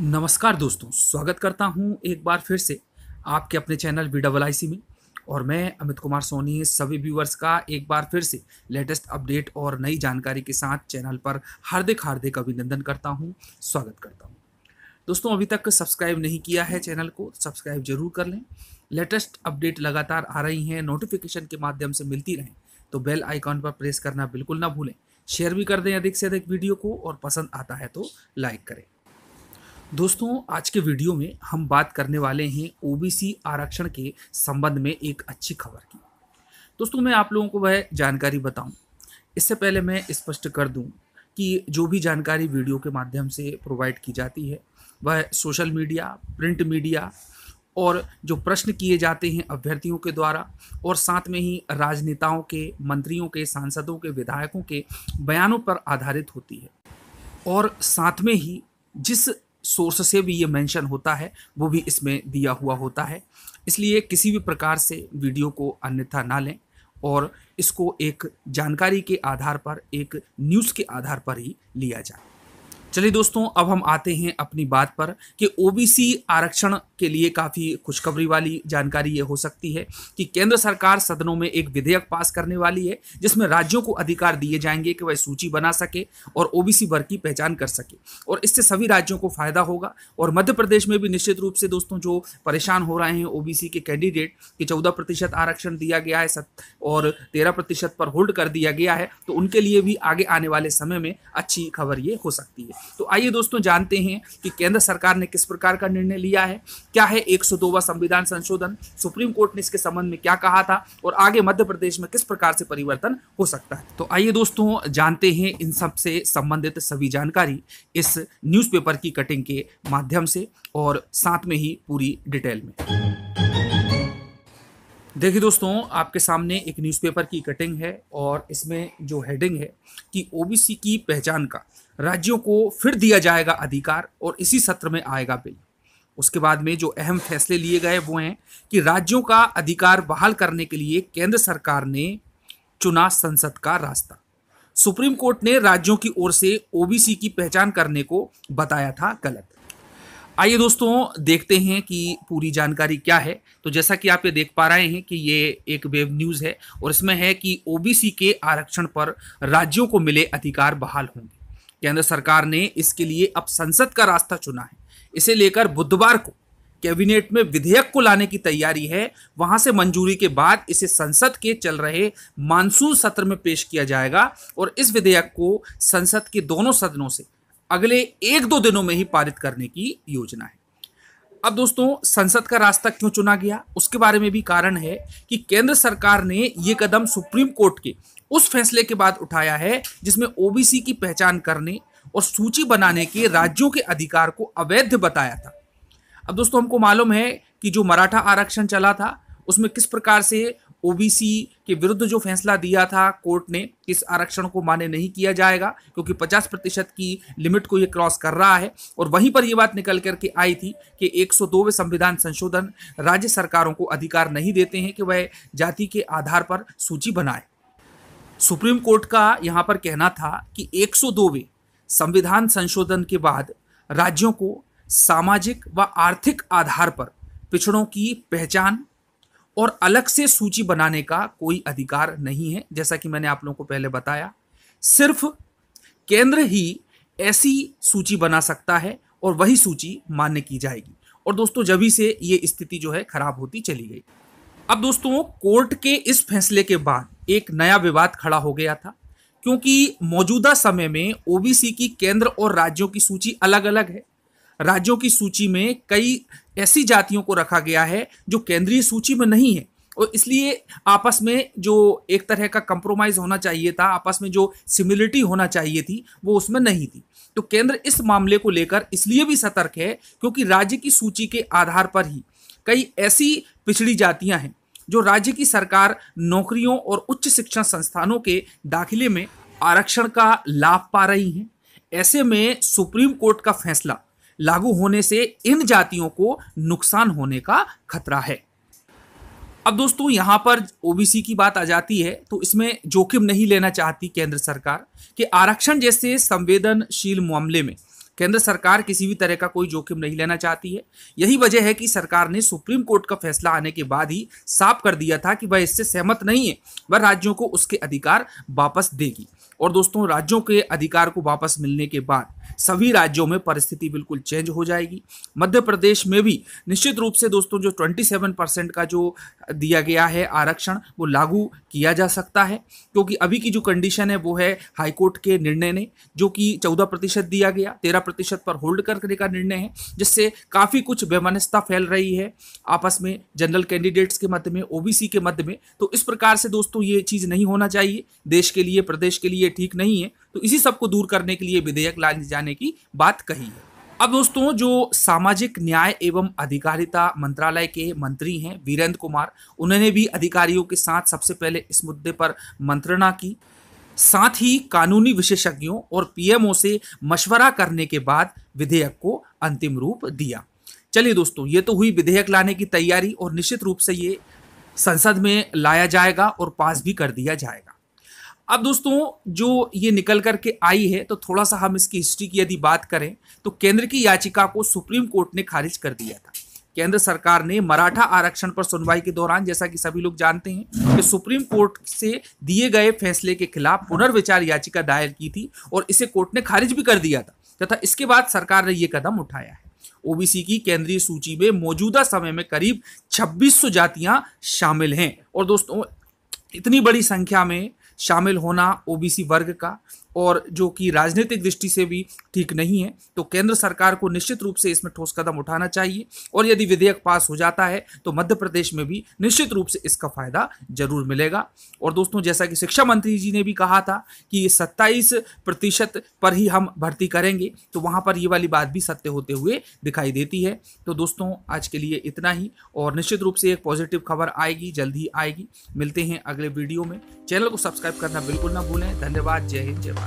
नमस्कार दोस्तों स्वागत करता हूं एक बार फिर से आपके अपने channel V double I C में और मैं अमित कुमार सोनी सभी व्यूवर्स का एक बार फिर से लेटेस्ट अपडेट और नई जानकारी के साथ चैनल पर हार्दिक हार्दिक अभिनंदन करता हूं स्वागत करता हूं दोस्तों अभी तक सब्सक्राइब नहीं किया है चैनल को सब्सक्राइब जरूर कर लें लेटेस्ट अपडेट लगातार आ रही हैं नोटिफिकेशन के माध्यम से मिलती रहें तो बेल आइकॉन पर प्रेस करना बिल्कुल ना भूलें शेयर भी कर दें अधिक से अधिक वीडियो को और पसंद आता है तो लाइक करें दोस्तों आज के वीडियो में हम बात करने वाले हैं ओबीसी आरक्षण के संबंध में एक अच्छी खबर की दोस्तों मैं आप लोगों को वह जानकारी बताऊं इससे पहले मैं स्पष्ट कर दूं कि जो भी जानकारी वीडियो के माध्यम से प्रोवाइड की जाती है वह सोशल मीडिया प्रिंट मीडिया और जो प्रश्न किए जाते हैं अभ्यर्थियों के द्वारा और साथ में ही राजनेताओं के मंत्रियों के सांसदों के विधायकों के बयानों पर आधारित होती है और साथ में ही जिस सोर्स से भी ये मेंशन होता है वो भी इसमें दिया हुआ होता है इसलिए किसी भी प्रकार से वीडियो को अन्यथा ना लें और इसको एक जानकारी के आधार पर एक न्यूज़ के आधार पर ही लिया जाए चलिए दोस्तों अब हम आते हैं अपनी बात पर कि ओबीसी आरक्षण के लिए काफ़ी खुशखबरी वाली जानकारी ये हो सकती है कि केंद्र सरकार सदनों में एक विधेयक पास करने वाली है जिसमें राज्यों को अधिकार दिए जाएंगे कि वह सूची बना सके और ओबीसी वर्ग की पहचान कर सके और इससे सभी राज्यों को फायदा होगा और मध्य प्रदेश में भी निश्चित रूप से दोस्तों जो परेशान हो रहे हैं ओ के कैंडिडेट कि चौदह प्रतिशत आरक्षण दिया गया है सत और तेरह प्रतिशत पर होल्ड कर दिया गया है तो उनके लिए भी आगे आने वाले समय में अच्छी खबर ये हो सकती है तो आइए दोस्तों जानते हैं कि केंद्र सरकार ने किस प्रकार का निर्णय लिया है क्या है एक सौ दोवा संविधान संशोधन सुप्रीम कोर्ट ने इसके संबंध में क्या कहा था और आगे मध्य प्रदेश में किस प्रकार से परिवर्तन हो सकता है तो आइए दोस्तों जानते हैं इन सब से संबंधित सभी जानकारी इस न्यूज़पेपर की कटिंग के माध्यम से और साथ में ही पूरी डिटेल में देखिए दोस्तों आपके सामने एक न्यूज़पेपर की कटिंग है और इसमें जो हेडिंग है कि ओबीसी की पहचान का राज्यों को फिर दिया जाएगा अधिकार और इसी सत्र में आएगा बिल उसके बाद में जो अहम फैसले लिए गए वो हैं कि राज्यों का अधिकार बहाल करने के लिए केंद्र सरकार ने चुना संसद का रास्ता सुप्रीम कोर्ट ने राज्यों की ओर से ओबीसी की पहचान करने को बताया था गलत आइए दोस्तों देखते हैं कि पूरी जानकारी क्या है तो जैसा कि आप ये देख पा रहे हैं कि ये एक वेब न्यूज़ है और इसमें है कि ओबीसी के आरक्षण पर राज्यों को मिले अधिकार बहाल होंगे केंद्र सरकार ने इसके लिए अब संसद का रास्ता चुना है इसे लेकर बुधवार को कैबिनेट में विधेयक को लाने की तैयारी है वहां से मंजूरी के बाद इसे संसद के चल रहे मानसून सत्र में पेश किया जाएगा और इस विधेयक को संसद के दोनों सदनों से अगले एक दो दिनों में ही पारित करने की योजना है अब दोस्तों संसद का रास्ता क्यों चुना गया उसके बारे में भी कारण है कि केंद्र सरकार ने ये कदम सुप्रीम कोर्ट के उस फैसले के बाद उठाया है जिसमें ओबीसी की पहचान करने और सूची बनाने के राज्यों के अधिकार को अवैध बताया था अब दोस्तों हमको मालूम है कि जो मराठा आरक्षण चला था उसमें किस प्रकार से ओबीसी के विरुद्ध जो फैसला दिया था कोर्ट ने इस आरक्षण को माने नहीं किया जाएगा क्योंकि 50 प्रतिशत की लिमिट को ये क्रॉस कर रहा है और वहीं पर ये बात निकल करके आई थी कि 102वें संविधान संशोधन राज्य सरकारों को अधिकार नहीं देते हैं कि वह जाति के आधार पर सूची बनाए सुप्रीम कोर्ट का यहाँ पर कहना था कि 102वें संविधान संशोधन के बाद राज्यों को सामाजिक व आर्थिक आधार पर पिछड़ों की पहचान और अलग से सूची बनाने का कोई अधिकार नहीं है जैसा कि मैंने आप लोगों को पहले बताया सिर्फ केंद्र ही ऐसी सूची बना सकता है और वही सूची मान्य की जाएगी और दोस्तों जब से ये स्थिति जो है खराब होती चली गई अब दोस्तों कोर्ट के इस फैसले के बाद एक नया विवाद खड़ा हो गया था क्योंकि मौजूदा समय में ओबीसी की केंद्र और राज्यों की सूची अलग अलग है राज्यों की सूची में कई ऐसी जातियों को रखा गया है जो केंद्रीय सूची में नहीं है और इसलिए आपस में जो एक तरह का कंप्रोमाइज़ होना चाहिए था आपस में जो सिमिलिटी होना चाहिए थी वो उसमें नहीं थी तो केंद्र इस मामले को लेकर इसलिए भी सतर्क है क्योंकि राज्य की सूची के आधार पर ही कई ऐसी पिछड़ी जातियां हैं जो राज्य की सरकार नौकरियों और उच्च शिक्षण संस्थानों के दाखिले में आरक्षण का लाभ पा रही हैं ऐसे में सुप्रीम कोर्ट का फैसला लागू होने से इन जातियों को नुकसान होने का खतरा है अब दोस्तों यहाँ पर ओबीसी की बात आ जाती है तो इसमें जोखिम नहीं लेना चाहती केंद्र सरकार कि आरक्षण जैसे संवेदनशील मामले में केंद्र सरकार किसी भी तरह का कोई जोखिम नहीं लेना चाहती है यही वजह है कि सरकार ने सुप्रीम कोर्ट का फैसला आने के बाद ही साफ कर दिया था कि वह इससे सहमत नहीं है वह राज्यों को उसके अधिकार वापस देगी और दोस्तों राज्यों के अधिकार को वापस मिलने के बाद सभी राज्यों में परिस्थिति बिल्कुल चेंज हो जाएगी मध्य प्रदेश में भी निश्चित रूप से दोस्तों जो 27 परसेंट का जो दिया गया है आरक्षण वो लागू किया जा सकता है क्योंकि अभी की जो कंडीशन है वो है हाईकोर्ट के निर्णय ने जो कि चौदह प्रतिशत दिया गया तेरह प्रतिशत पर होल्ड करने का निर्णय है जिससे काफ़ी कुछ बेमनस्ता फैल रही है आपस में जनरल कैंडिडेट्स के मध्य में ओ के मध्य में तो इस प्रकार से दोस्तों ये चीज़ नहीं होना चाहिए देश के लिए प्रदेश के लिए ठीक नहीं है तो इसी सबको दूर करने के लिए विधेयक लाने जाने बढ़ाने की बात कही है अब दोस्तों जो सामाजिक न्याय एवं अधिकारिता मंत्रालय के मंत्री हैं वीरेंद्र कुमार उन्होंने भी अधिकारियों के साथ सबसे पहले इस मुद्दे पर मंत्रणा की साथ ही कानूनी विशेषज्ञों और पीएमओ से मशवरा करने के बाद विधेयक को अंतिम रूप दिया चलिए दोस्तों ये तो हुई विधेयक लाने की तैयारी और निश्चित रूप से ये संसद में लाया जाएगा और पास भी कर दिया जाएगा अब दोस्तों जो ये निकल करके आई है तो थोड़ा सा हम इसकी हिस्ट्री की यदि बात करें तो केंद्र की याचिका को सुप्रीम कोर्ट ने खारिज कर दिया था केंद्र सरकार ने मराठा आरक्षण पर सुनवाई के दौरान जैसा कि सभी लोग जानते हैं कि सुप्रीम कोर्ट से दिए गए फैसले के खिलाफ पुनर्विचार याचिका दायर की थी और इसे कोर्ट ने खारिज भी कर दिया था तथा इसके बाद सरकार ने यह कदम उठाया है ओबीसी की केंद्रीय सूची में मौजूदा समय में करीब 2600 जातियां शामिल हैं और दोस्तों इतनी बड़ी संख्या में शामिल होना ओबीसी वर्ग का और जो कि राजनीतिक दृष्टि से भी ठीक नहीं है तो केंद्र सरकार को निश्चित रूप से इसमें ठोस कदम उठाना चाहिए और यदि विधेयक पास हो जाता है तो मध्य प्रदेश में भी निश्चित रूप से इसका फायदा जरूर मिलेगा और दोस्तों जैसा कि शिक्षा मंत्री जी ने भी कहा था कि सत्ताईस प्रतिशत पर ही हम भर्ती करेंगे तो वहाँ पर ये वाली बात भी सत्य होते हुए दिखाई देती है तो दोस्तों आज के लिए इतना ही और निश्चित रूप से एक पॉजिटिव खबर आएगी जल्द ही आएगी मिलते हैं अगले वीडियो में चैनल को सब्सक्राइब करना बिल्कुल ना भूलें धन्यवाद जय हिंद जय भारत